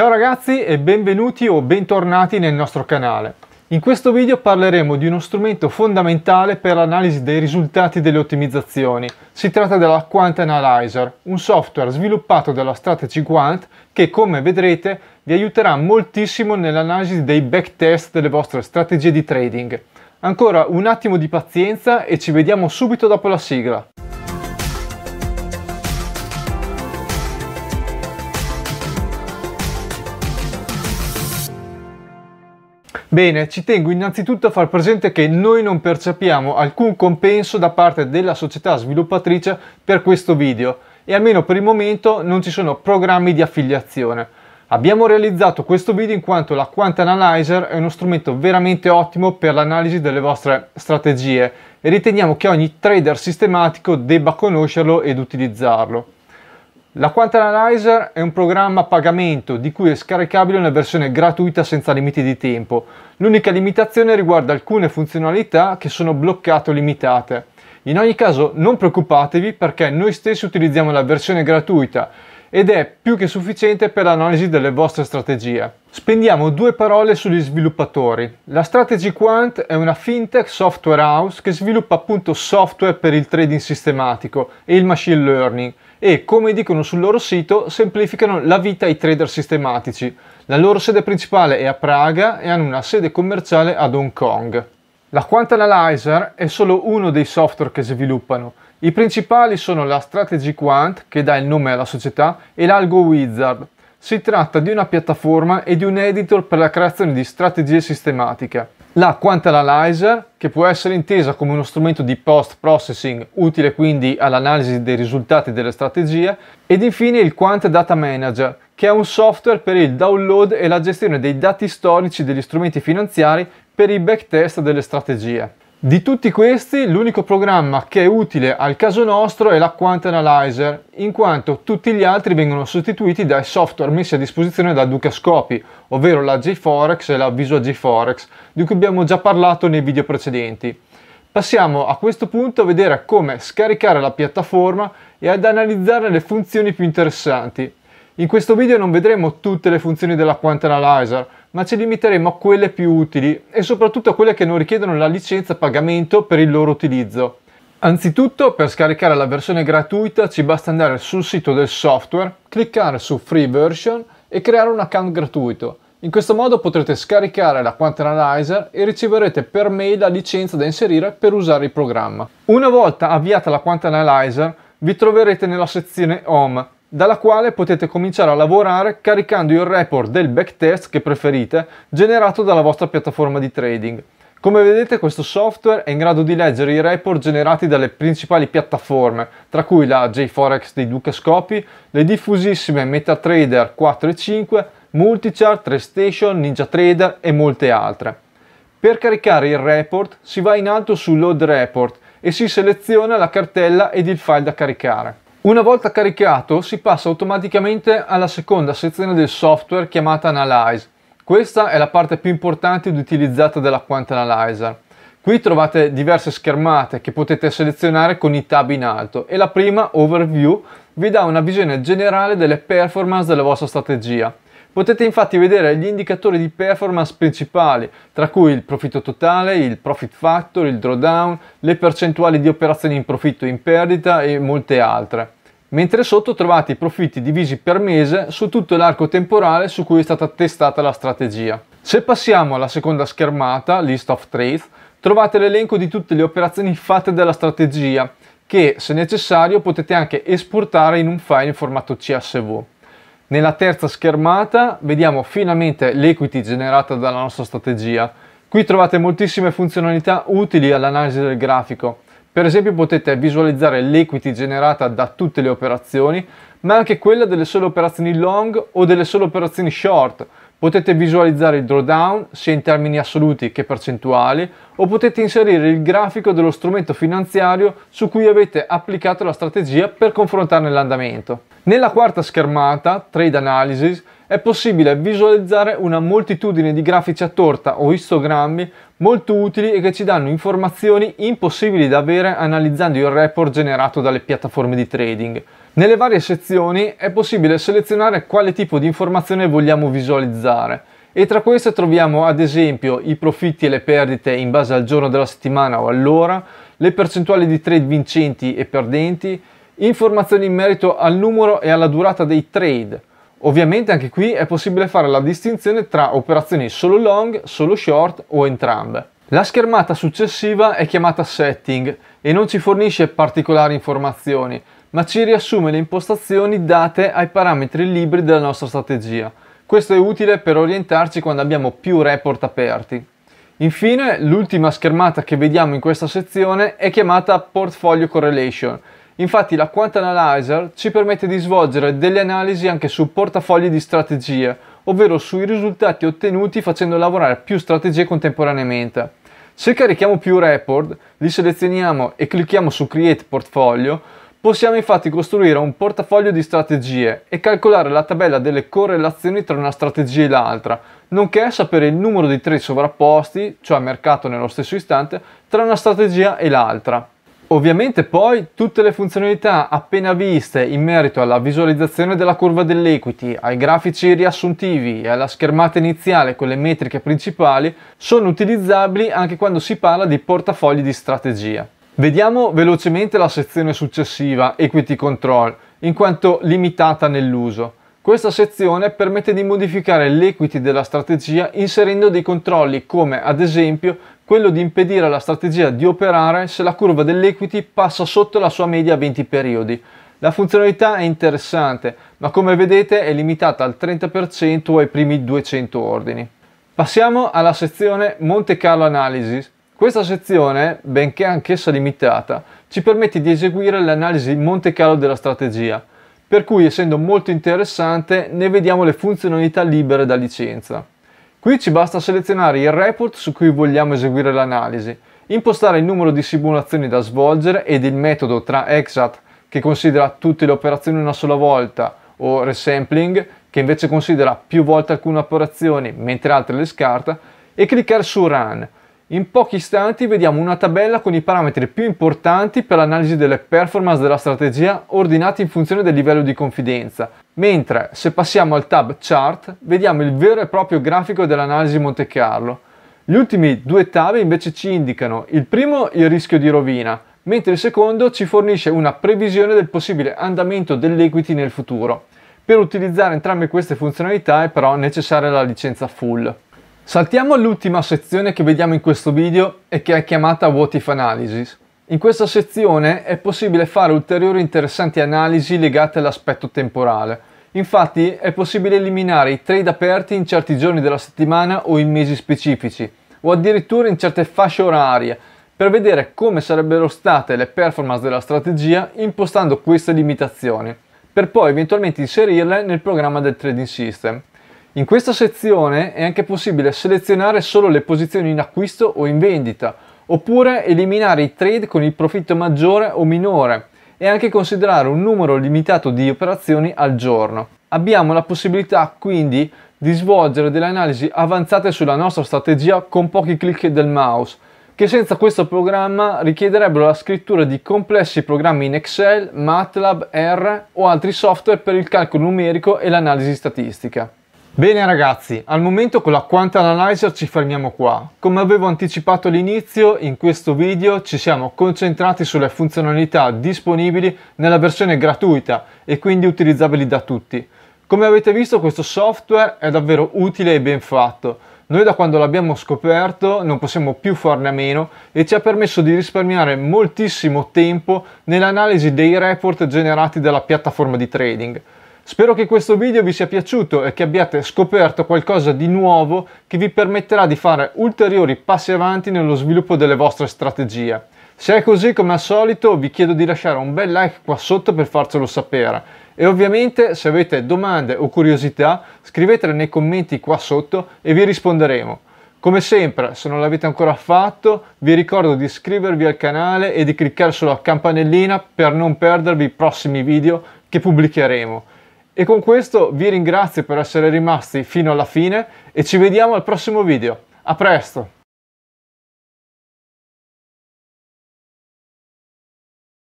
Ciao ragazzi e benvenuti o bentornati nel nostro canale. In questo video parleremo di uno strumento fondamentale per l'analisi dei risultati delle ottimizzazioni. Si tratta della Quant Analyzer, un software sviluppato dalla Strategy Quant che come vedrete vi aiuterà moltissimo nell'analisi dei backtest delle vostre strategie di trading. Ancora un attimo di pazienza e ci vediamo subito dopo la sigla. Bene, ci tengo innanzitutto a far presente che noi non percepiamo alcun compenso da parte della società sviluppatrice per questo video e almeno per il momento non ci sono programmi di affiliazione. Abbiamo realizzato questo video in quanto la Quant Analyzer è uno strumento veramente ottimo per l'analisi delle vostre strategie e riteniamo che ogni trader sistematico debba conoscerlo ed utilizzarlo. La Quantum Analyzer è un programma a pagamento di cui è scaricabile una versione gratuita senza limiti di tempo. L'unica limitazione riguarda alcune funzionalità che sono bloccate o limitate. In ogni caso non preoccupatevi perché noi stessi utilizziamo la versione gratuita ed è più che sufficiente per l'analisi delle vostre strategie. Spendiamo due parole sugli sviluppatori. La Strategy Quant è una fintech software house che sviluppa appunto software per il trading sistematico e il machine learning e, come dicono sul loro sito, semplificano la vita ai trader sistematici. La loro sede principale è a Praga e hanno una sede commerciale ad Hong Kong. La Quant Analyzer è solo uno dei software che sviluppano i principali sono la Strategy Quant, che dà il nome alla società, e l'Algo Wizard. Si tratta di una piattaforma e di un editor per la creazione di strategie sistematiche. La Quant Analyzer, che può essere intesa come uno strumento di post-processing utile quindi all'analisi dei risultati delle strategie, ed infine il Quant Data Manager, che è un software per il download e la gestione dei dati storici degli strumenti finanziari per i backtest delle strategie. Di tutti questi, l'unico programma che è utile al caso nostro è la Quant Analyzer, in quanto tutti gli altri vengono sostituiti dai software messi a disposizione da Duca Scopi, ovvero la JForex e la Visual JForex, di cui abbiamo già parlato nei video precedenti. Passiamo a questo punto a vedere come scaricare la piattaforma e ad analizzare le funzioni più interessanti. In questo video non vedremo tutte le funzioni della Quant Analyzer, ma ci limiteremo a quelle più utili e soprattutto a quelle che non richiedono la licenza pagamento per il loro utilizzo. Anzitutto, per scaricare la versione gratuita ci basta andare sul sito del software, cliccare su Free Version e creare un account gratuito. In questo modo potrete scaricare la Quant Analyzer e riceverete per mail la licenza da inserire per usare il programma. Una volta avviata la Quant Analyzer, vi troverete nella sezione Home dalla quale potete cominciare a lavorare caricando il report del backtest che preferite generato dalla vostra piattaforma di trading. Come vedete questo software è in grado di leggere i report generati dalle principali piattaforme, tra cui la JForex dei Duca Scopi, le diffusissime MetaTrader 4 e 5, Multichart, TradeStation, NinjaTrader e molte altre. Per caricare il report si va in alto su Load Report e si seleziona la cartella ed il file da caricare. Una volta caricato si passa automaticamente alla seconda sezione del software chiamata Analyze. Questa è la parte più importante ed utilizzata della Quant Analyzer. Qui trovate diverse schermate che potete selezionare con i tab in alto e la prima, Overview, vi dà una visione generale delle performance della vostra strategia. Potete infatti vedere gli indicatori di performance principali, tra cui il profitto totale, il profit factor, il drawdown, le percentuali di operazioni in profitto e in perdita e molte altre. Mentre sotto trovate i profitti divisi per mese su tutto l'arco temporale su cui è stata testata la strategia. Se passiamo alla seconda schermata, List of Trades, trovate l'elenco di tutte le operazioni fatte dalla strategia, che se necessario potete anche esportare in un file in formato CSV. Nella terza schermata vediamo finalmente l'equity generata dalla nostra strategia. Qui trovate moltissime funzionalità utili all'analisi del grafico. Per esempio potete visualizzare l'equity generata da tutte le operazioni, ma anche quella delle sole operazioni long o delle sole operazioni short. Potete visualizzare il drawdown sia in termini assoluti che percentuali o potete inserire il grafico dello strumento finanziario su cui avete applicato la strategia per confrontarne l'andamento. Nella quarta schermata, Trade Analysis, è possibile visualizzare una moltitudine di grafici a torta o istogrammi molto utili e che ci danno informazioni impossibili da avere analizzando il report generato dalle piattaforme di trading. Nelle varie sezioni è possibile selezionare quale tipo di informazione vogliamo visualizzare e tra queste troviamo ad esempio i profitti e le perdite in base al giorno della settimana o all'ora, le percentuali di trade vincenti e perdenti, Informazioni in merito al numero e alla durata dei trade. Ovviamente anche qui è possibile fare la distinzione tra operazioni solo long, solo short o entrambe. La schermata successiva è chiamata setting e non ci fornisce particolari informazioni, ma ci riassume le impostazioni date ai parametri liberi della nostra strategia. Questo è utile per orientarci quando abbiamo più report aperti. Infine, l'ultima schermata che vediamo in questa sezione è chiamata Portfolio Correlation Infatti la Quant Analyzer ci permette di svolgere delle analisi anche su portafogli di strategie, ovvero sui risultati ottenuti facendo lavorare più strategie contemporaneamente. Se carichiamo più report, li selezioniamo e clicchiamo su Create Portfolio, possiamo infatti costruire un portafoglio di strategie e calcolare la tabella delle correlazioni tra una strategia e l'altra, nonché sapere il numero di trade sovrapposti, cioè mercato nello stesso istante, tra una strategia e l'altra. Ovviamente poi tutte le funzionalità appena viste in merito alla visualizzazione della curva dell'equity, ai grafici riassuntivi e alla schermata iniziale con le metriche principali sono utilizzabili anche quando si parla di portafogli di strategia. Vediamo velocemente la sezione successiva, Equity Control, in quanto limitata nell'uso. Questa sezione permette di modificare l'equity della strategia inserendo dei controlli come ad esempio quello di impedire alla strategia di operare se la curva dell'equity passa sotto la sua media a 20 periodi. La funzionalità è interessante, ma come vedete è limitata al 30% o ai primi 200 ordini. Passiamo alla sezione Monte Carlo Analysis. Questa sezione, benché anch'essa limitata, ci permette di eseguire l'analisi Monte Carlo della strategia, per cui essendo molto interessante ne vediamo le funzionalità libere da licenza. Qui ci basta selezionare il report su cui vogliamo eseguire l'analisi, impostare il numero di simulazioni da svolgere ed il metodo tra exat che considera tutte le operazioni una sola volta o resampling che invece considera più volte alcune operazioni mentre altre le scarta e cliccare su run. In pochi istanti vediamo una tabella con i parametri più importanti per l'analisi delle performance della strategia ordinati in funzione del livello di confidenza Mentre se passiamo al tab Chart vediamo il vero e proprio grafico dell'analisi Monte Carlo. Gli ultimi due tab invece ci indicano il primo il rischio di rovina, mentre il secondo ci fornisce una previsione del possibile andamento dell'equity nel futuro. Per utilizzare entrambe queste funzionalità è però necessaria la licenza full. Saltiamo all'ultima sezione che vediamo in questo video e che è chiamata What If Analysis. In questa sezione è possibile fare ulteriori interessanti analisi legate all'aspetto temporale. Infatti è possibile eliminare i trade aperti in certi giorni della settimana o in mesi specifici, o addirittura in certe fasce orarie, per vedere come sarebbero state le performance della strategia impostando queste limitazioni, per poi eventualmente inserirle nel programma del trading system. In questa sezione è anche possibile selezionare solo le posizioni in acquisto o in vendita, oppure eliminare i trade con il profitto maggiore o minore e anche considerare un numero limitato di operazioni al giorno. Abbiamo la possibilità quindi di svolgere delle analisi avanzate sulla nostra strategia con pochi clic del mouse, che senza questo programma richiederebbero la scrittura di complessi programmi in Excel, MATLAB, R o altri software per il calcolo numerico e l'analisi statistica. Bene ragazzi, al momento con la Quantum Analyzer ci fermiamo qua. Come avevo anticipato all'inizio, in questo video ci siamo concentrati sulle funzionalità disponibili nella versione gratuita e quindi utilizzabili da tutti. Come avete visto questo software è davvero utile e ben fatto. Noi da quando l'abbiamo scoperto non possiamo più farne a meno e ci ha permesso di risparmiare moltissimo tempo nell'analisi dei report generati dalla piattaforma di trading. Spero che questo video vi sia piaciuto e che abbiate scoperto qualcosa di nuovo che vi permetterà di fare ulteriori passi avanti nello sviluppo delle vostre strategie. Se è così, come al solito, vi chiedo di lasciare un bel like qua sotto per farcelo sapere. E ovviamente, se avete domande o curiosità, scrivetele nei commenti qua sotto e vi risponderemo. Come sempre, se non l'avete ancora fatto, vi ricordo di iscrivervi al canale e di cliccare sulla campanellina per non perdervi i prossimi video che pubblicheremo. E con questo vi ringrazio per essere rimasti fino alla fine e ci vediamo al prossimo video. A presto!